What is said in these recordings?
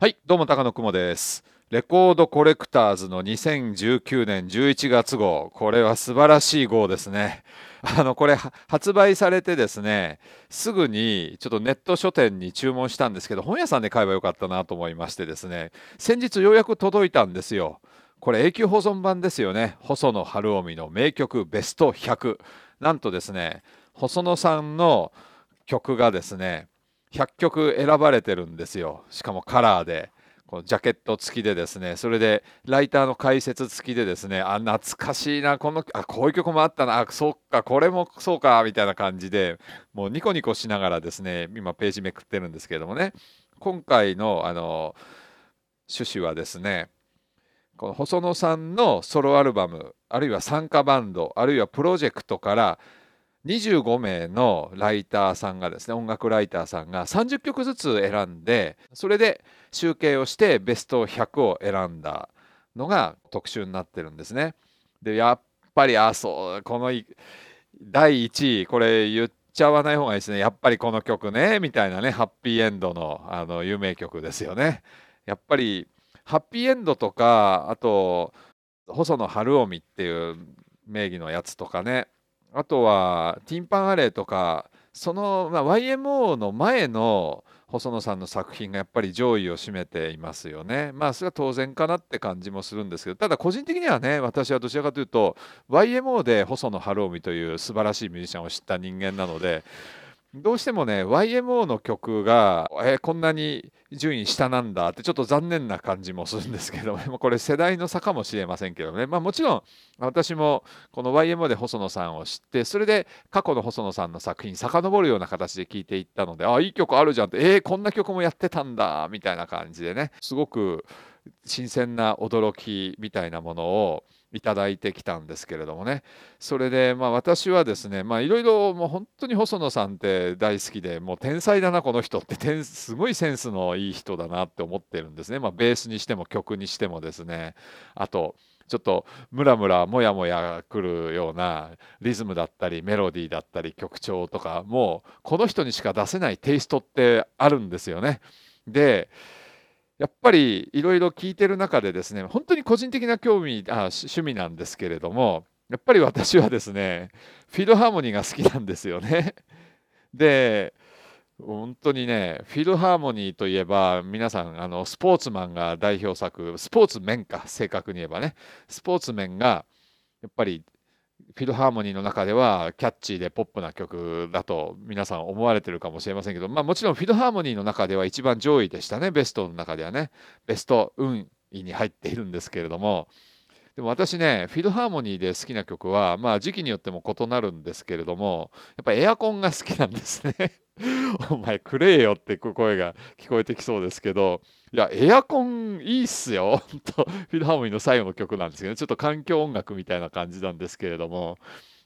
はいどうも高野雲ですレコードコレクターズの2019年11月号これは素晴らしい号ですねあのこれ発売されてですねすぐにちょっとネット書店に注文したんですけど本屋さんで買えばよかったなと思いましてですね先日ようやく届いたんですよこれ永久保存版ですよね細野晴臣の名曲ベスト100なんとですね細野さんの曲がですね100曲選ばれてるんですよしかもカラーで。このジャケット付きでですねそれでライターの解説付きでですねあ懐かしいなこのあこういう曲もあったなあそっかこれもそうかみたいな感じでもうニコニコしながらですね今ページめくってるんですけどもね今回のあの趣旨はですねこの細野さんのソロアルバムあるいは参加バンドあるいはプロジェクトから25名のライターさんがですね音楽ライターさんが30曲ずつ選んでそれで集計をしてベスト100を選んだのが特集になってるんですね。でやっぱりあそうこの第1位これ言っちゃわない方がいいですねやっぱりこの曲ねみたいなねハッピーエンドのあの有名曲ですよね。やっぱりハッピーエンドとかあと細野晴臣っていう名義のやつとかねあとはティンパンアレーとかその、まあ、YMO の前の細野さんの作品がやっぱり上位を占めていますよね。まあそれは当然かなって感じもするんですけどただ個人的にはね私はどちらかというと YMO で細野晴臣という素晴らしいミュージシャンを知った人間なのでどうしてもね YMO の曲が、えー、こんなに順位下なんだってちょっと残念な感じもするんですけども これ世代の差かもしれませんけどね、まあ、もちろん私もこの YMO で細野さんを知ってそれで過去の細野さんの作品遡るような形で聴いていったのであいい曲あるじゃんってえー、こんな曲もやってたんだみたいな感じでねすごく新鮮な驚きみたいなものをいただいてきたんですけれどもねそれでまあ私はですねいろいろもう本当に細野さんって大好きでもう天才だなこの人ってすごいセンスのいい人だなって思ってるんですねまあ、ベースにしても曲にしてもですねあとちょっとムラムラモヤモヤくるようなリズムだったりメロディーだったり曲調とかもうこの人にしか出せないテイストってあるんですよね。でやっぱりいろいろ聞いてる中でですね本当に個人的な興味あ趣味なんですけれどもやっぱり私はですねフィルハーモニーが好きなんですよね。で本当にねフィルハーモニーといえば皆さんあのスポーツマンが代表作スポーツ面か正確に言えばねスポーツ面がやっぱりフィルハーモニーの中ではキャッチーでポップな曲だと皆さん思われてるかもしれませんけど、まあ、もちろんフィルハーモニーの中では一番上位でしたねベストの中ではねベスト運位に入っているんですけれどもでも私ねフィルハーモニーで好きな曲は、まあ、時期によっても異なるんですけれどもやっぱエアコンが好きなんですね お前くれよって声が聞こえてきそうですけどいや、エアコンいいっすよ。当フィルハーモニーの最後の曲なんですけど、ね、ちょっと環境音楽みたいな感じなんですけれども。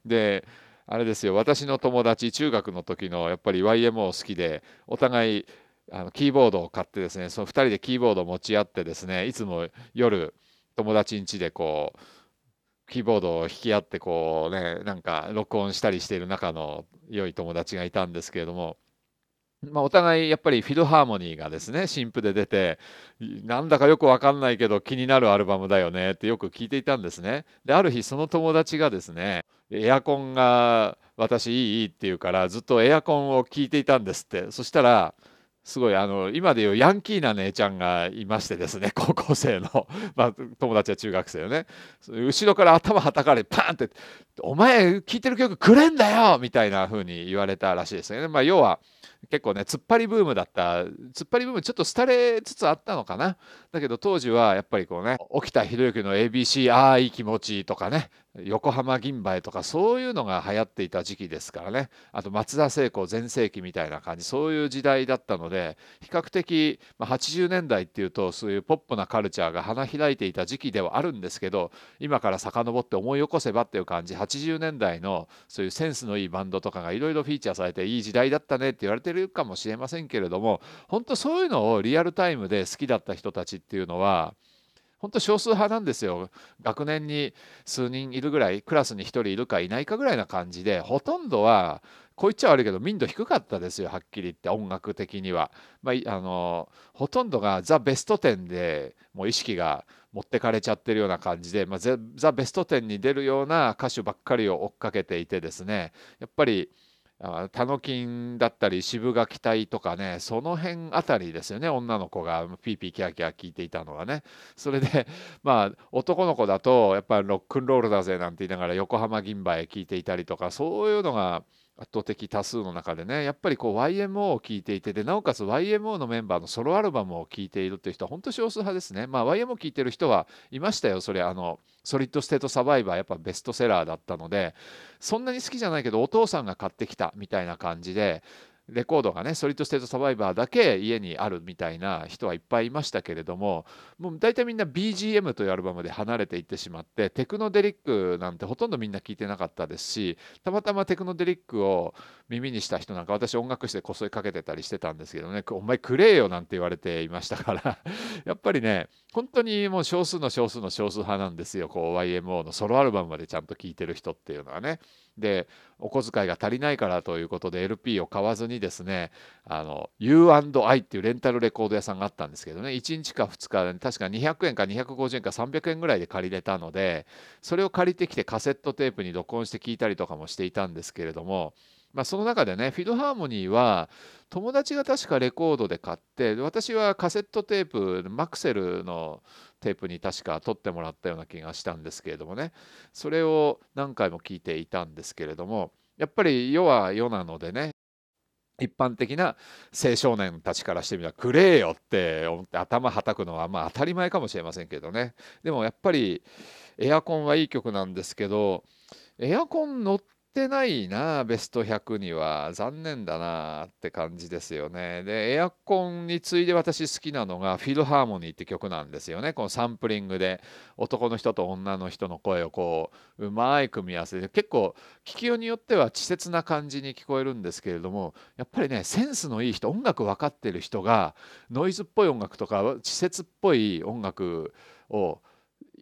で、あれですよ、私の友達、中学の時のやっぱり YMO 好きで、お互い、あのキーボードを買ってですね、その2人でキーボードを持ち合ってですね、いつも夜、友達ん家でこう、キーボードを引き合ってこうねなんか録音したりしている中の良い友達がいたんですけれどもまあ、お互いやっぱりフィルハーモニーがですね新譜で出てなんだかよく分かんないけど気になるアルバムだよねってよく聞いていたんですねである日その友達がですねエアコンが私いいいいって言うからずっとエアコンを聞いていたんですってそしたらすごいあの今でいうヤンキーな姉ちゃんがいましてですね 高校生の、まあ、友達は中学生よね後ろから頭はたかれパーンって「お前聴いてる曲くれんだよ!」みたいな風に言われたらしいですよね。まあ、要は結構ね突っ張りブームだった突っ張りブームちょっと廃れつつあったのかなだけど当時はやっぱりこうね沖田博之の ABC ああいい気持ちとかね横浜銀杯とかそういうのが流行っていた時期ですからねあと松田聖子全盛期みたいな感じそういう時代だったので比較的、まあ、80年代っていうとそういうポップなカルチャーが花開いていた時期ではあるんですけど今から遡って思い起こせばっていう感じ80年代のそういうセンスのいいバンドとかがいろいろフィーチャーされていい時代だったねって言われてるかもしれませんけれども本当そういうのをリアルタイムで好きだった人たちっていうのは。本当少数派なんですよ学年に数人いるぐらいクラスに1人いるかいないかぐらいな感じでほとんどはこう言っちゃ悪いけど民度低かったですよはっきり言って音楽的には、まあ、あのほとんどがザ・ベスト10でもう意識が持ってかれちゃってるような感じで、まあ、ザ・ベスト10に出るような歌手ばっかりを追っかけていてですねやっぱりタノキンだったり渋垣隊とかねその辺あたりですよね女の子がピーピーキャーキャー聞いていたのはねそれで まあ男の子だとやっぱりロックンロールだぜなんて言いながら横浜銀杯聞いていたりとかそういうのが圧倒的多数の中でねやっぱりこう YMO を聴いていてでなおかつ YMO のメンバーのソロアルバムを聴いているっていう人は本当少数派ですね、まあ、YMO 聴いてる人はいましたよそれあのソリッド・ステート・サバイバーやっぱベストセラーだったのでそんなに好きじゃないけどお父さんが買ってきたみたいな感じでレコードがねソリッド・ステート・サバイバーだけ家にあるみたいな人はいっぱいいましたけれどももう大体みんな BGM というアルバムで離れていってしまってテクノデリックなんてほとんどみんな聞いてなかったですしたまたまテクノデリックを耳にした人なんか私音楽室でこそいかけてたりしてたんですけどねお前くれよなんて言われていましたから やっぱりね本当にもう少数の少数の少数派なんですよこう YMO のソロアルバムまでちゃんと聴いてる人っていうのはね。でお小遣いが足りないからということで LP を買わずにですねあの U&I っていうレンタルレコード屋さんがあったんですけどね1日か2日で確か200円か250円か300円ぐらいで借りれたのでそれを借りてきてカセットテープに録音して聞いたりとかもしていたんですけれどもまあ、その中でねフィドハーモニーは友達が確かレコードで買って私はカセットテープマクセルのテープに確か撮ってもらったような気がしたんですけれどもねそれを何回も聞いていたんですけれどもやっぱり世は世なのでね一般的な青少年たちからしてみたらくれよって思って頭はたくのはまあ当たり前かもしれませんけどねでもやっぱりエアコンはいい曲なんですけどエアコン乗ってってないなベスト100には残念だなって感じですよねでエアコンに次いで私好きなのが「フィルハーモニー」って曲なんですよねこのサンプリングで男の人と女の人の声をこううまい組み合わせで結構聞きようによっては稚拙な感じに聞こえるんですけれどもやっぱりねセンスのいい人音楽分かってる人がノイズっぽい音楽とか稚拙っぽい音楽を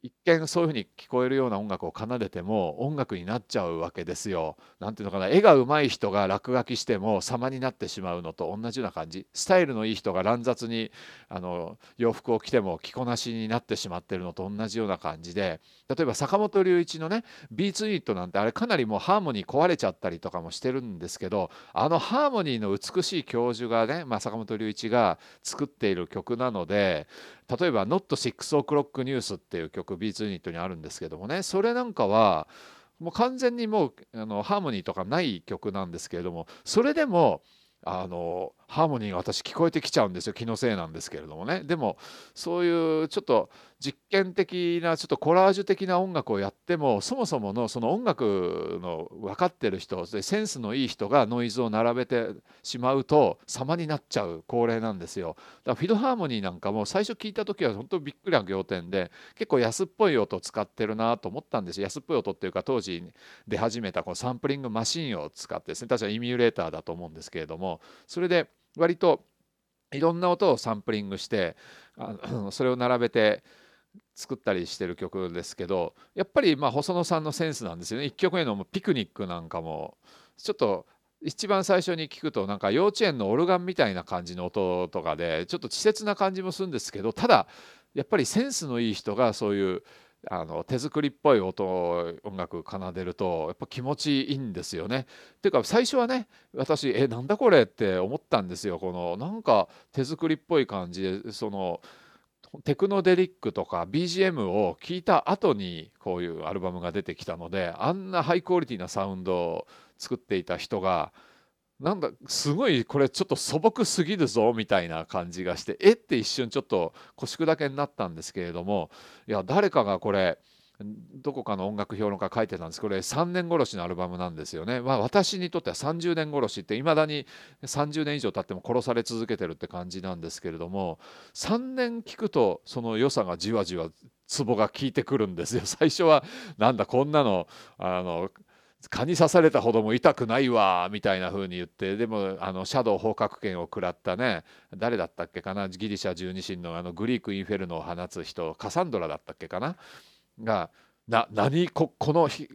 一見そういうふうに聞こえるような音楽を奏でても音楽になっちゃうわけですよ。なんていうのかな絵が上手い人が落書きしても様になってしまうのと同じような感じスタイルのいい人が乱雑にあの洋服を着ても着こなしになってしまってるのと同じような感じで例えば坂本龍一のねビーツユニットなんてあれかなりもうハーモニー壊れちゃったりとかもしてるんですけどあのハーモニーの美しい教授がね、まあ、坂本龍一が作っている曲なので例えば「Not 6 O'Clock News」っていう曲ビーツユニットにあるんですけどもねそれなんかはもう完全にもうあのハーモニーとかない曲なんですけれどもそれでもあのハーモニーが私聞こえてきちゃうんですよ気のせいなんですけれどもねでもそういうちょっと実験的なちょっとコラージュ的な音楽をやってもそもそものその音楽の分かってる人センスのいい人がノイズを並べてしまうと様になっちゃう恒例なんですよだからフィドハーモニーなんかも最初聞いた時は本当びっくりな仰天で結構安っぽい音使ってるなと思ったんです安っぽい音っていうか当時出始めたこのサンプリングマシンを使ってですね確かイミュレーターだと思うんですけれどもそれで割といろんな音をサンプリングしてあそれを並べて作ったりしてる曲ですけどやっぱりま細野さんのセンスなんですよね1曲目の「ピクニック」なんかもちょっと一番最初に聞くとなんか幼稚園のオルガンみたいな感じの音とかでちょっと稚拙な感じもするんですけどただやっぱりセンスのいい人がそういうあの手作りっぽい音音楽奏でるとやっぱ気持ちいいんですよね。ていうか最初はね私えなんだこれって思ったんですよこのなんか手作りっぽい感じでそのテクノデリックとか BGM を聞いた後にこういうアルバムが出てきたのであんなハイクオリティなサウンドを作っていた人がなんだすごいこれちょっと素朴すぎるぞみたいな感じがしてえって一瞬ちょっと腰砕けになったんですけれどもいや誰かがこれどこかの音楽評論家書いてたんですこれ3年殺しのアルバムなんですよね、まあ、私にとっては30年殺しっていまだに30年以上経っても殺され続けてるって感じなんですけれども3年聞くとその良さがじわじわツボが効いてくるんですよ最初はなんだこんなのあの蚊に刺されたほども痛くないわみたいな風に言ってでもあのシャドウ放角権を食らったね誰だったっけかなギリシャ十二神のあのグリークインフェルノを放つ人カサンドラだったっけかながな何ここの被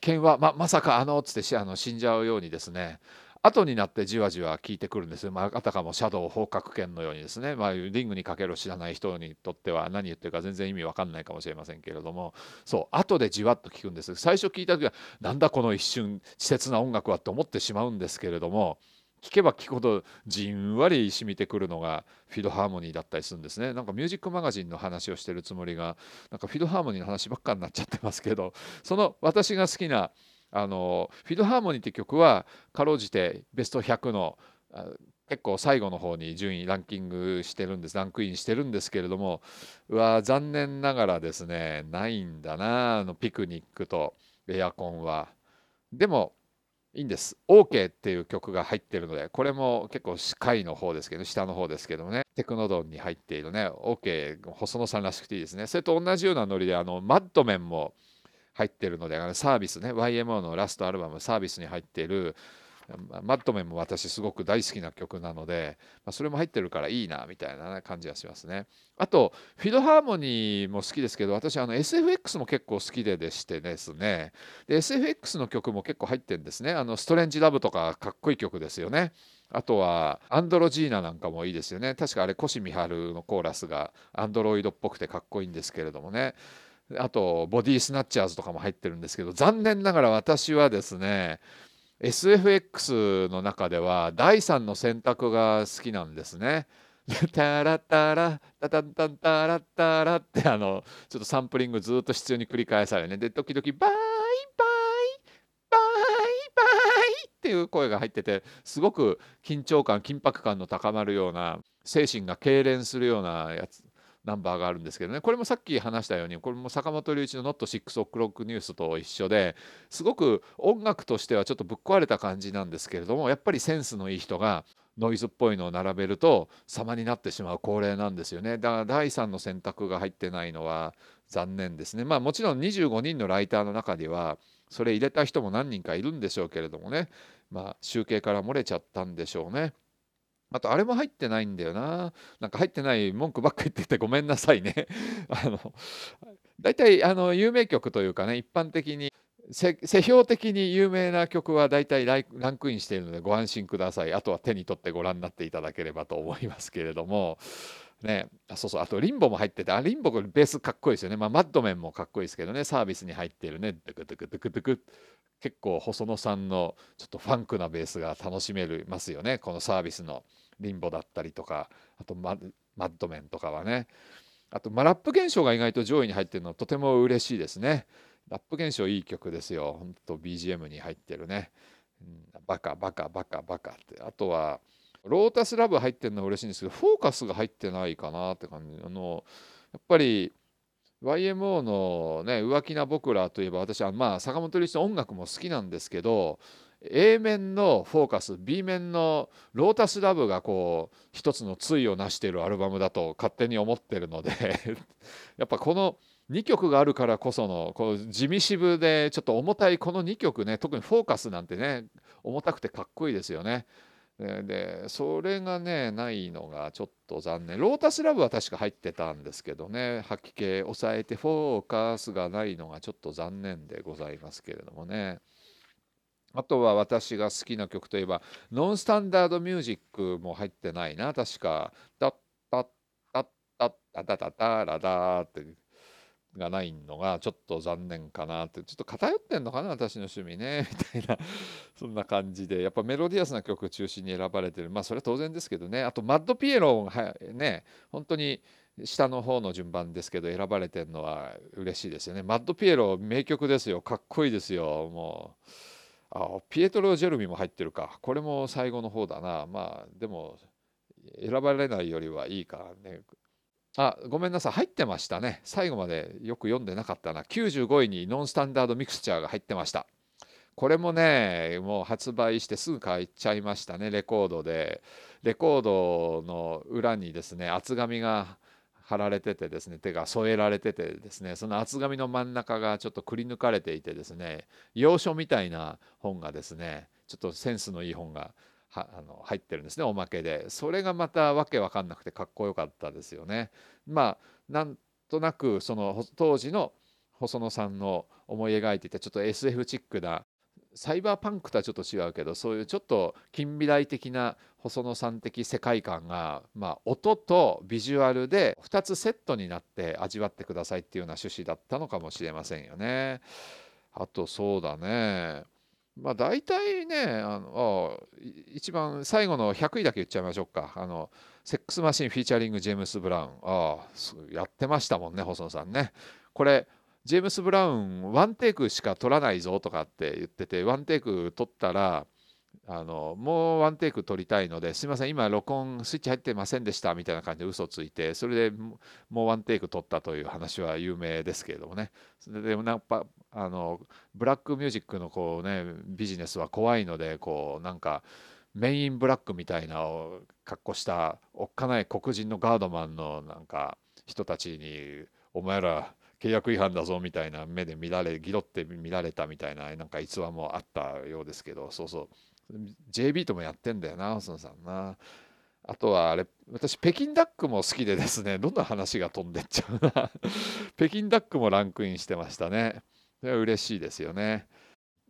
験はままさかあのつってあの死んじゃうようにですね後になってじわじわ効いてくるんですよ、まあ、あたかもシャドウ放角剣のようにですね、まあ、リングにかける知らない人にとっては何言ってるか全然意味わかんないかもしれませんけれどもそう後でじわっと聞くんです最初聞いた時はなんだこの一瞬稚拙な音楽はと思ってしまうんですけれども聞けば聞くほどじんわり染みてくるのがフィドハーモニーだったりするんですねなんかミュージックマガジンの話をしてるつもりがなんかフィドハーモニーの話ばっかになっちゃってますけどその私が好きなあのフィドハーモニーって曲はかろうじてベスト100の結構最後の方に順位ランキングしてるんですランクインしてるんですけれどもうわ残念ながらですねないんだなあのピクニックとエアコンはでもいいんです OK っていう曲が入ってるのでこれも結構下位の方ですけど下の方ですけどもねテクノドンに入っているね OK 細野さんらしくていいですねそれと同じようなノリであのマッドメンも「入ってるのでサービスね YMO のラストアルバム「サービス」に入ってるマッドメンも私すごく大好きな曲なので、まあ、それも入ってるからいいなみたいな感じがしますね。あとフィドハーモニーも好きですけど私あの SFX も結構好きででしてですねで SFX の曲も結構入ってるんですねあのストレンジラブとかかっこいい曲ですよね。あとはアンドロジーナなんかもいいですよね確かあれコシミハルのコーラスがアンドロイドっぽくてかっこいいんですけれどもねあとボディスナッチャーズとかも入ってるんですけど残念ながら私はですね SFX の中では第3の選択が好きなんですね。タラタラタタンタンタラタラってあのちょっとサンプリングずっと必要に繰り返されねで時々バイバイバイバイっていう声が入っててすごく緊張感緊迫感の高まるような精神が痙攣するようなやつナンバーがあるんですけどねこれもさっき話したようにこれも坂本龍一の「ノット6 i x o c l k ニュースと一緒ですごく音楽としてはちょっとぶっ壊れた感じなんですけれどもやっぱりセンスのいい人がノイズっぽいのを並べると様になってしまう恒例なんですよねだから第3の選択が入ってないのは残念ですねまあもちろん25人のライターの中にはそれ入れた人も何人かいるんでしょうけれどもねまあ集計から漏れちゃったんでしょうね。あとあれも入ってないんだよな。なんか入ってない文句ばっか言っててごめんなさいね。あの大体あの有名曲というかね一般的に世評的に有名な曲は大体ラランクインしているのでご安心くださいあとは手に取ってご覧になっていただければと思いますけれどもね、あそうそうあとリンボも入っててあリンボベースかっこいいですよね、まあ、マッドメンもかっこいいですけどねサービスに入ってるねドクドクドクドク結構細野さんのちょっとファンクなベースが楽しめますよねこのサービスのリンボだったりとかあとマッドメンとかはねあと、まあ、ラップ現象が意外と上位に入ってるのとても嬉しいですねラップ現象いい曲ですよほんと BGM に入ってるね、うん、バカバカバカバカってあとはロータスラブ入ってるのは嬉しいんですけどフォーカスが入ってないかなって感じあのやっぱり YMO の、ね、浮気な僕らといえば私は、まあ、坂本龍一の音楽も好きなんですけど A 面のフォーカス B 面のロータスラブがこう一つの対を成しているアルバムだと勝手に思ってるので やっぱこの2曲があるからこそのこう地味渋でちょっと重たいこの2曲ね特にフォーカスなんてね重たくてかっこいいですよね。でそれがねないのがちょっと残念ロータスラブは確か入ってたんですけどね吐き気抑えてフォーカスがないのがちょっと残念でございますけれどもねあとは私が好きな曲といえばノンスタンダードミュージックも入ってないな確か「タッタッタッタッタタタタラダ」ってがないのがちょっと残念かなってちょっと偏ってんのかな私の趣味ね みたいなそんな感じでやっぱメロディアスな曲中心に選ばれてるまあそれは当然ですけどねあとマッドピエロがね本当に下の方の順番ですけど選ばれてるのは嬉しいですよねマッドピエロ名曲ですよかっこいいですよもうあピエトロ・ジェルミも入ってるかこれも最後の方だなまあでも選ばれないよりはいいからねあごめんなさい入ってましたね最後までよく読んでなかったな95位にノンスタンダードミクスチャーが入ってましたこれもねもう発売してすぐ買っちゃいましたねレコードでレコードの裏にですね厚紙が貼られててですね手が添えられててですねその厚紙の真ん中がちょっとくり抜かれていてですね洋書みたいな本がですねちょっとセンスのいい本がはあの入ってるんですねおまけでそれがまたわけわかんなくてかっこよかったですよね。まあなんとなくその当時の細野さんの思い描いていたちょっと SF チックなサイバーパンクとはちょっと違うけどそういうちょっと近未来的な細野さん的世界観が、まあ、音とビジュアルで2つセットになって味わってくださいっていうような趣旨だったのかもしれませんよね。あとそうだねまあ、大体ねあの一番最後の100位だけ言っちゃいましょうかあのセックスマシンフィーチャリングジェームス・ブラウンあやってましたもんね細野さんねこれジェームス・ブラウンワンテイクしか取らないぞとかって言っててワンテイク取ったらあのもうワンテイク撮りたいのですいません今録音スイッチ入ってませんでしたみたいな感じで嘘ついてそれでもうワンテイク撮ったという話は有名ですけれどもねでもなんかあのブラックミュージックのこうねビジネスは怖いのでこうなんかメインブラックみたいな格好したおっかない黒人のガードマンのなんか人たちにお前ら契約違反だぞみたいな目で見られギロって見られたみたいななんか逸話もあったようですけどそうそう。J b ともやってんだよな細野さんな。あとはあれ私北京ダックも好きでですねどんな話が飛んでっちゃうな北京ダックもランクインしてましたねれ嬉しいですよね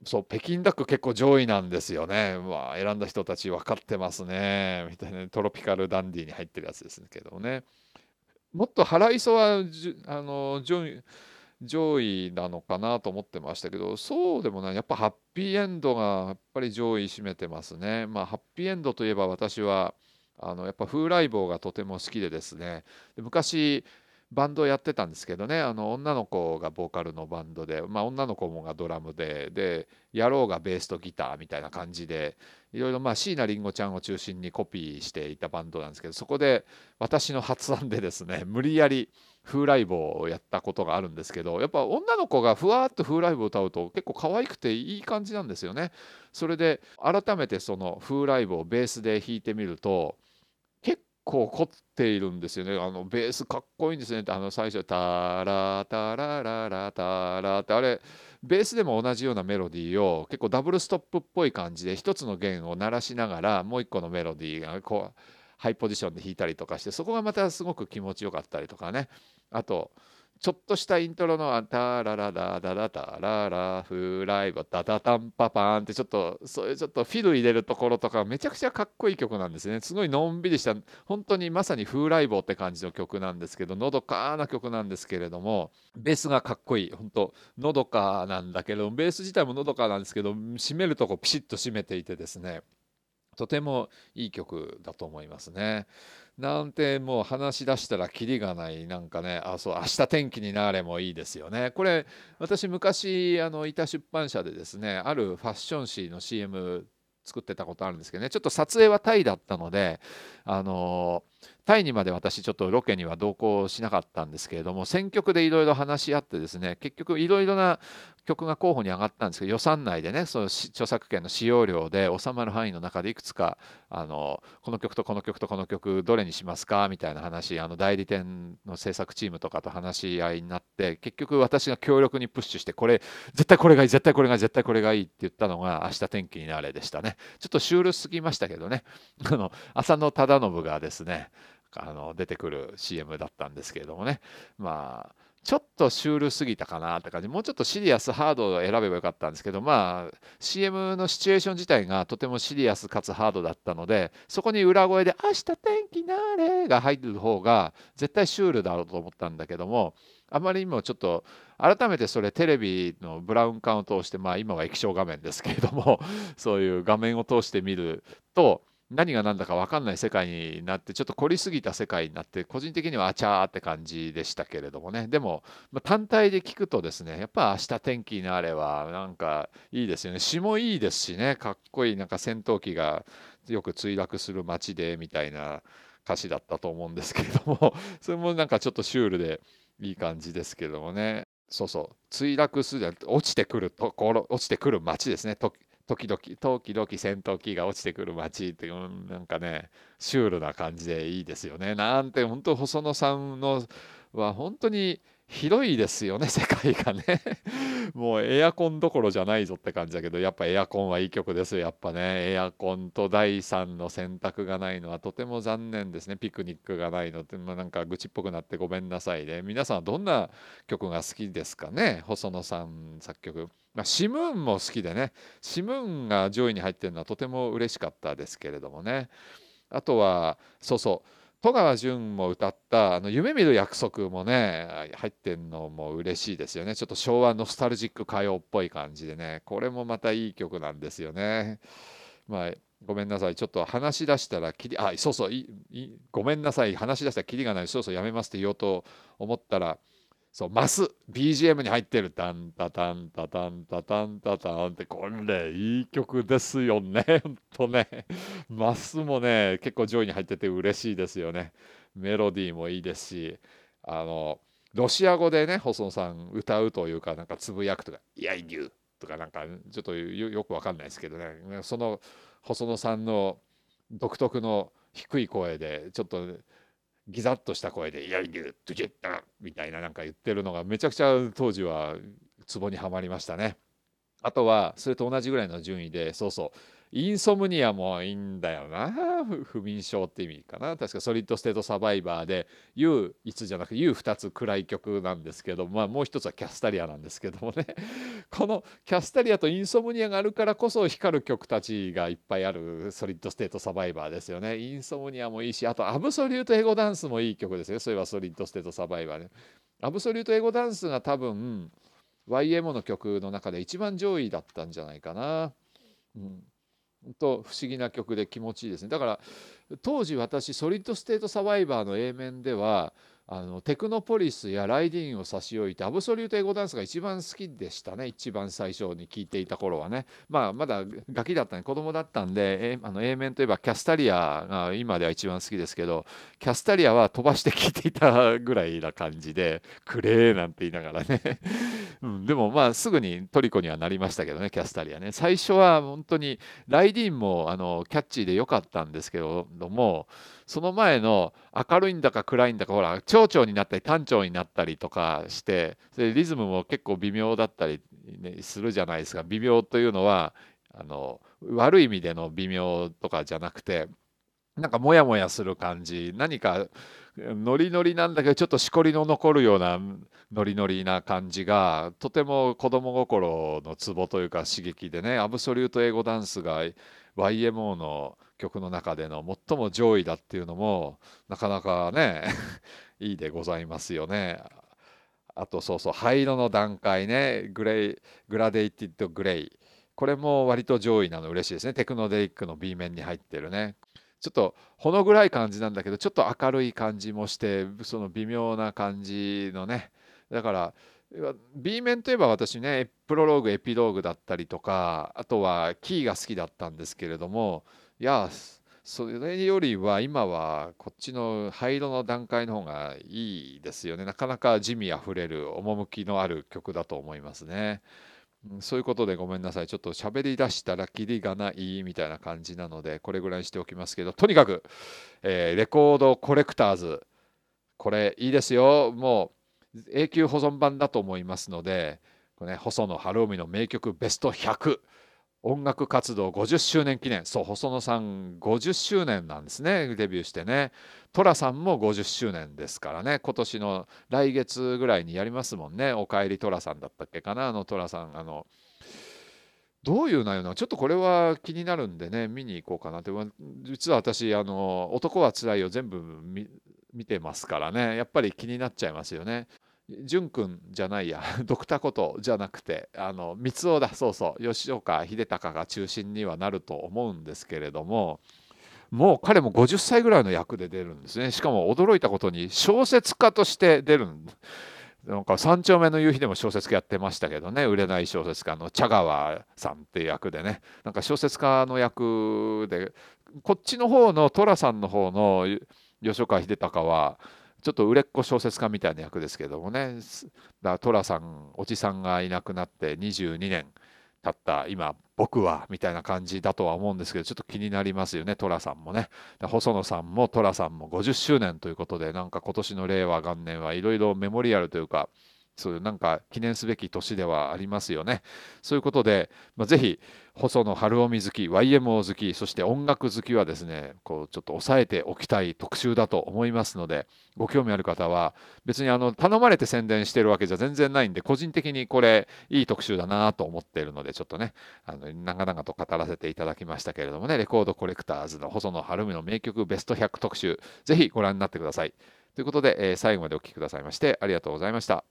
そう北京ダック結構上位なんですよねまあ選んだ人たち分かってますねみたいな、ね、トロピカルダンディに入ってるやつですけどねもっと腹いそはあの上位上位なのかなと思ってましたけどそうでもないやっぱハッピーエンドがやっぱり上位占めてますねまあハッピーエンドといえば私はあのやっぱ風来坊がとても好きでですね昔バンドやってたんですけどねあの女の子がボーカルのバンドで、まあ、女の子もがドラムでで野郎がベースとギターみたいな感じでいろいろまあ椎名林檎ちゃんを中心にコピーしていたバンドなんですけどそこで私の発案でですね無理やり風来坊をやったことがあるんですけどやっぱ女の子がふわっと風来坊歌うと結構可愛くていい感じなんですよね。それで改めてその風来坊をベースで弾いてみると結構凝っているんですよね。あのベースかっこいいんですねってあの最初「タラタラララタラ」ってあれベースでも同じようなメロディーを結構ダブルストップっぽい感じで一つの弦を鳴らしながらもう一個のメロディーがこうハイポジションで弾いたりとかしてそこがまたすごく気持ちよかったりとかねあとちょっとしたイントロの「タラララララタララフライバダダタンパパーン」ってちょっとそういうちょっとフィル入れるところとかめちゃくちゃかっこいい曲なんですねすごいのんびりした本当にまさに風来坊って感じの曲なんですけどのどかな曲なんですけれどもベースがかっこいい本当のどかなんだけどベース自体ものどかなんですけど締めるとこピシッと締めていてですねとてもいい曲だと思いますね。なんてもう話し出したらキリがないなんかねあそう明日天気になれもいいですよねこれ私昔あのいた出版社でですねあるファッション誌の CM 作ってたことあるんですけどねちょっと撮影はタイだったのであのータイにまで私ちょっとロケには同行しなかったんですけれども選曲でいろいろ話し合ってですね結局いろいろな曲が候補に上がったんですけど予算内でねその著作権の使用料で収まる範囲の中でいくつかあのこの曲とこの曲とこの曲どれにしますかみたいな話あの代理店の制作チームとかと話し合いになって結局私が強力にプッシュしてこれ絶対これがいい絶対これが絶対これがいいって言ったのが明日天気になれでしたねちょっとシュールすぎましたけどねあの浅野忠信がですねあの出てくる CM だったんですけれどもねまあちょっとシュールすぎたかなって感じもうちょっとシリアスハードを選べばよかったんですけどまあ CM のシチュエーション自体がとてもシリアスかつハードだったのでそこに裏声で「明日天気なれ」が入る方が絶対シュールだろうと思ったんだけどもあまりにもちょっと改めてそれテレビのブラウン管を通してまあ今は液晶画面ですけれどもそういう画面を通して見ると何が何だか分かんない世界になってちょっと凝りすぎた世界になって個人的にはあちゃーって感じでしたけれどもねでも、ま単体で聞くとですねやっぱ明日天気になればなんかいいですよね詩もいいですしねかっこいいなんか戦闘機がよく墜落する街でみたいな歌詞だったと思うんですけれども それもなんかちょっとシュールでいい感じですけどもねそうそう墜落するじゃなくて落ちてくるところ落ちてくる街ですね時々時々戦闘機が落ちてくる街っていう、なんかねシュールな感じでいいですよねなんて本当細野さんのは本当に広いですよね世界がね もうエアコンどころじゃないぞって感じだけどやっぱエアコンはいい曲ですよやっぱねエアコンと第3の選択がないのはとても残念ですねピクニックがないのって、まなんか愚痴っぽくなってごめんなさいね皆さんはどんな曲が好きですかね細野さん作曲まあ、シムーンも好きでねシムーンが上位に入ってるのはとても嬉しかったですけれどもねあとはそうそう戸川淳も歌ったあの夢見る約束もね入ってんのも嬉しいですよねちょっと昭和ノスタルジック歌謡っぽい感じでねこれもまたいい曲なんですよねまあごめんなさいちょっと話し出したらきりあそうそうごめんなさい話し出したらきりがないそうそうやめますって言おうと思ったらそうマス BGM に入ってる「タンタタンタタンタタンタタン」ってこれいい曲ですよね ほんとねマスもね結構上位に入ってて嬉しいですよねメロディーもいいですしあのロシア語でね細野さん歌うというかなんかつぶやくとか「いやいぎゅとかなんかちょっとよくわかんないですけどねその細野さんの独特の低い声でちょっとギザッとした声で「やいやいるドキッタみたいななんか言ってるのがめちゃくちゃ当時はツボにはまりましたね。あとはそれと同じぐらいの順位でそうそうインソムニアもいいんだよな不眠症って意味かな確かソリッド・ステート・サバイバーで U1 じゃなくて U2 つ暗い曲なんですけど、まあ、もう一つはキャスタリアなんですけどもね このキャスタリアとインソムニアがあるからこそ光る曲たちがいっぱいあるソリッド・ステート・サバイバーですよねインソムニアもいいしあとアブソリュート・エゴ・ダンスもいい曲ですよそういえばソリッド・ステート・サバイバーねアブソリュート・エゴ・ダンスが多分 YMO の曲の中で一番上位だったんじゃないかなうんと不思議な曲で気持ちいいですねだから当時私ソリッド・ステート・サバイバーの A 面ではあのテクノポリスやライディーンを差し置いてアブソリュート英語ダンスが一番好きでしたね一番最初に聴いていた頃はね、まあ、まだガキだったんで子供だったんで、A、あの A 面といえばキャスタリアが今では一番好きですけどキャスタリアは飛ばして聴いていたぐらいな感じで「くれー」なんて言いながらね、うん、でもまあすぐにトリコにはなりましたけどねキャスタリアね最初は本当にライディーンもあのキャッチーで良かったんですけどもその前の明るいんだか暗いんだかほら超小腸になったり短調になったりとかしてそれリズムも結構微妙だったり、ね、するじゃないですか微妙というのはあの悪い意味での微妙とかじゃなくてなんかモヤモヤする感じ何かノリノリなんだけどちょっとしこりの残るようなノリノリな感じがとても子供心のツボというか刺激でねアブソリュート英語ダンスが YMO の曲の中での最も上位だっていうのもなかなかねいいでございますよね。あとそうそう灰色の段階ねグレイグラデイティッドグレイこれも割と上位なの嬉しいですねテクノデイックの B 面に入ってるねちょっとほの暗い感じなんだけどちょっと明るい感じもしてその微妙な感じのねだから B 面といえば私ねプロローグエピローグだったりとかあとはキーが好きだったんですけれどもいやそれよりは今はこっちの灰色の段階の方がいいですよねなかなか地味あふれる趣のある曲だと思いますね。そういうことでごめんなさい。ちょっと喋り出したらキリがないみたいな感じなので、これぐらいにしておきますけど、とにかく、えー、レコードコレクターズ、これいいですよ。もう永久保存版だと思いますので、これ、ね、細野晴臣の名曲ベスト100。音楽活動50周年記念そう細野さん50周年なんですねデビューしてね寅さんも50周年ですからね今年の来月ぐらいにやりますもんね「おかえり寅さん」だったっけかなあの寅さんあのどういう内容なのちょっとこれは気になるんでね見に行こうかなって実は私あの「男はつらい」よ」全部見てますからねやっぱり気になっちゃいますよね。淳君じゃないや ドクタことじゃなくてあの三尾だそうそう吉岡秀隆が中心にはなると思うんですけれどももう彼も50歳ぐらいの役で出るんですねしかも驚いたことに小説家として出るなんか三丁目の夕日でも小説家やってましたけどね売れない小説家の茶川さんっていう役でねなんか小説家の役でこっちの方の寅さんの方の吉岡秀隆はちょっと売れっ子小説家みたいな役ですけどもねだから寅さんおじさんがいなくなって22年経った今僕はみたいな感じだとは思うんですけどちょっと気になりますよね寅さんもね細野さんも寅さんも50周年ということでなんか今年の令和元年はいろいろメモリアルというかそういうなんか記念すべき年ではありますよね。そういうことで、まあ、ぜひ細野晴臣好き YMO 好きそして音楽好きはですねこうちょっと抑えておきたい特集だと思いますのでご興味ある方は別にあの頼まれて宣伝してるわけじゃ全然ないんで個人的にこれいい特集だなと思っているのでちょっとねあの長々と語らせていただきましたけれどもねレコードコレクターズの細野晴臣の名曲ベスト100特集ぜひご覧になってください。ということで、えー、最後までお聴きくださいましてありがとうございました。